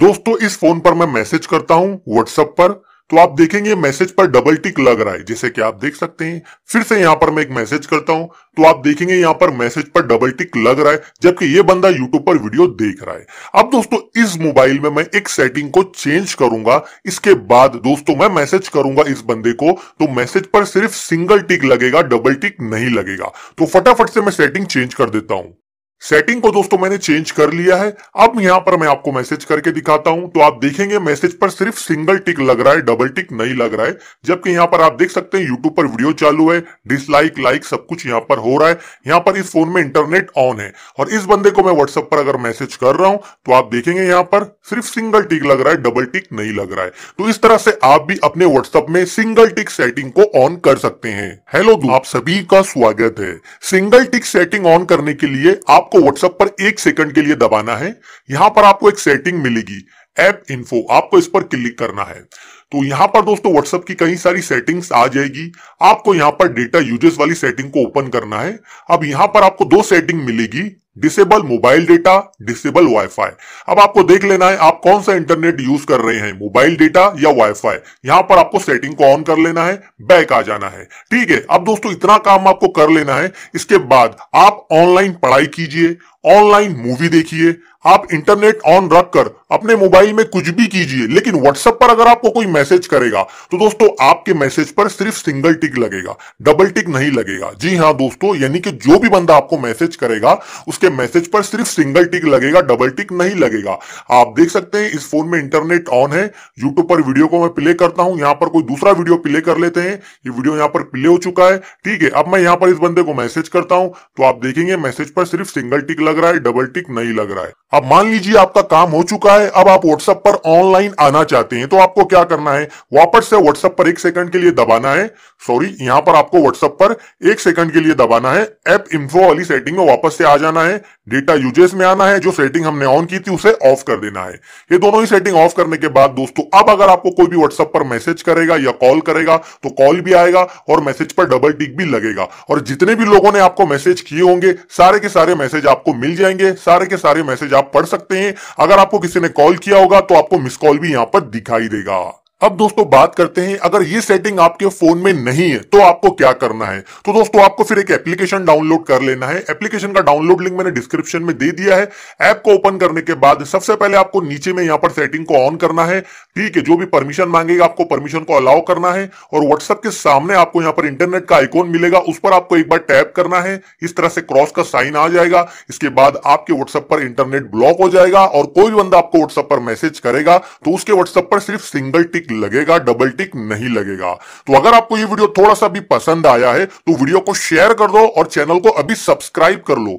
दोस्तों इस फोन पर मैं मैसेज करता हूं व्हाट्सएप पर तो आप देखेंगे मैसेज पर डबल टिक लग रहा है जैसे कि आप देख सकते हैं फिर से यहां पर मैं एक मैसेज करता हूं तो आप देखेंगे यहां पर मैसेज पर डबल टिक लग रहा है जबकि ये बंदा यूट्यूब पर वीडियो देख रहा है अब दोस्तों इस मोबाइल में मैं एक सेटिंग को चेंज करूंगा इसके बाद दोस्तों मैं मैसेज करूंगा इस बंदे को तो मैसेज पर सिर्फ सिंगल टिक लगेगा डबल टिक नहीं लगेगा तो फटाफट से मैं सेटिंग चेंज कर देता हूं सेटिंग को दोस्तों मैंने चेंज कर लिया है अब यहां पर मैं आपको मैसेज करके दिखाता हूं तो आप देखेंगे मैसेज पर सिर्फ सिंगल टिक लग रहा है डबल टिक नहीं लग रहा है जबकि यहां पर आप देख सकते हैं यूट्यूब पर वीडियो चालू है डिसलाइक लाइक सब कुछ यहां पर हो रहा है यहां पर इस फोन में इंटरनेट ऑन है और इस बंदे को मैं व्हाट्सएप पर अगर मैसेज कर रहा हूं तो आप देखेंगे यहां पर सिर्फ सिंगल टिक लग रहा है डबल टिक नहीं लग रहा है तो इस तरह से आप भी अपने व्हाट्सएप में सिंगल टिक सेटिंग को ऑन कर सकते हैं हेलो आप सभी का स्वागत है सिंगल टिक सेटिंग ऑन करने के लिए आप आपको व्हाट्सएप पर एक सेकंड के लिए दबाना है यहां पर आपको एक सेटिंग मिलेगी ऐप इन्फो आपको इस पर क्लिक करना है तो यहाँ पर दोस्तों व्हाट्सएप की कई सारी सेटिंग्स आ जाएगी आपको यहाँ पर डेटा यूजेस वाली सेटिंग को ओपन करना है अब यहां पर आपको दो सेटिंग मिलेगी disable mobile data disable wifi अब आपको देख लेना है आप कौन सा इंटरनेट यूज कर रहे हैं मोबाइल डेटा या वाईफाई यहां पर आपको सेटिंग को ऑन कर लेना है बैक आ जाना है ठीक है अब दोस्तों इतना काम आपको कर लेना है इसके बाद आप ऑनलाइन पढ़ाई कीजिए ऑनलाइन मूवी देखिए आप इंटरनेट ऑन रखकर अपने मोबाइल में कुछ भी कीजिए लेकिन व्हाट्सएप पर अगर आपको कोई मैसेज करेगा तो दोस्तों आपके मैसेज पर सिर्फ सिंगल टिक लगेगा डबल टिक नहीं लगेगा जी हाँ दोस्तों यानी कि जो भी बंदा आपको मैसेज करेगा उसके मैसेज पर सिर्फ सिंगल टिक लगेगा डबल टिक नहीं लगेगा आप देख सकते हैं इस फोन में इंटरनेट ऑन है यूट्यूब पर वीडियो को मैं प्ले करता हूं यहां पर कोई दूसरा वीडियो प्ले कर लेते हैं ये वीडियो यहां पर प्ले हो चुका है ठीक है अब मैं यहां पर इस बंदे को मैसेज करता हूं तो आप देखेंगे मैसेज पर सिर्फ सिंगल टिक लग रहा है डबल टिक नहीं लग रहा है अब मान लीजिए आपका काम हो चुका है अब आप व्हाट्सएप पर ऑनलाइन आना चाहते हैं तो आपको क्या करना है करना है वापस से व्हाट्सएप पर एक सेकंड के लिए दबाना है सॉरी यहां पर आपको व्हाट्सएप पर एक सेकंड के लिए दबाना है ऐप इन्फो वाली सेटिंग में वापस से आ जाना है डेटा यूजेस में आना है जो सेटिंग हमने ऑन की थी उसे ऑफ कर देना है ये दोनों ही सेटिंग ऑफ करने के बाद दोस्तों अब अगर आपको कोई भी व्हाट्सएप पर मैसेज करेगा या कॉल करेगा तो कॉल भी आएगा और मैसेज पर डबल टिक भी लगेगा और जितने भी लोगों ने आपको मैसेज किए होंगे सारे के सारे मैसेज आपको मिल जाएंगे सारे के सारे मैसेज आप पढ़ सकते हैं अगर आपको किसी ने कॉल किया होगा तो आपको मिस कॉल भी यहां पर दिखाई देगा अब दोस्तों बात करते हैं अगर ये सेटिंग आपके फोन में नहीं है तो आपको क्या करना है तो दोस्तों आपको फिर एक एप्लीकेशन डाउनलोड कर लेना है एप्लीकेशन का डाउनलोड लिंक मैंने डिस्क्रिप्शन में दे दिया है ऐप को ओपन करने के बाद सबसे पहले आपको नीचे में यहां पर सेटिंग को ऑन करना है ठीक है जो भी परमिशन मांगेगा आपको परमिशन को अलाउ करना है और व्हाट्सएप के सामने आपको यहाँ पर इंटरनेट का आइकोन मिलेगा उस पर आपको एक बार टैप करना है इस तरह से क्रॉस का साइन आ जाएगा इसके बाद आपके व्हाट्सएप पर इंटरनेट ब्लॉक हो जाएगा और कोई भी बंदा आपको व्हाट्सएप पर मैसेज करेगा तो उसके व्हाट्सएप पर सिर्फ सिंगल टिक लगेगा डबल टिक नहीं लगेगा तो अगर आपको ये वीडियो थोड़ा सा भी पसंद आया है तो वीडियो को शेयर कर दो और चैनल को अभी सब्सक्राइब कर लो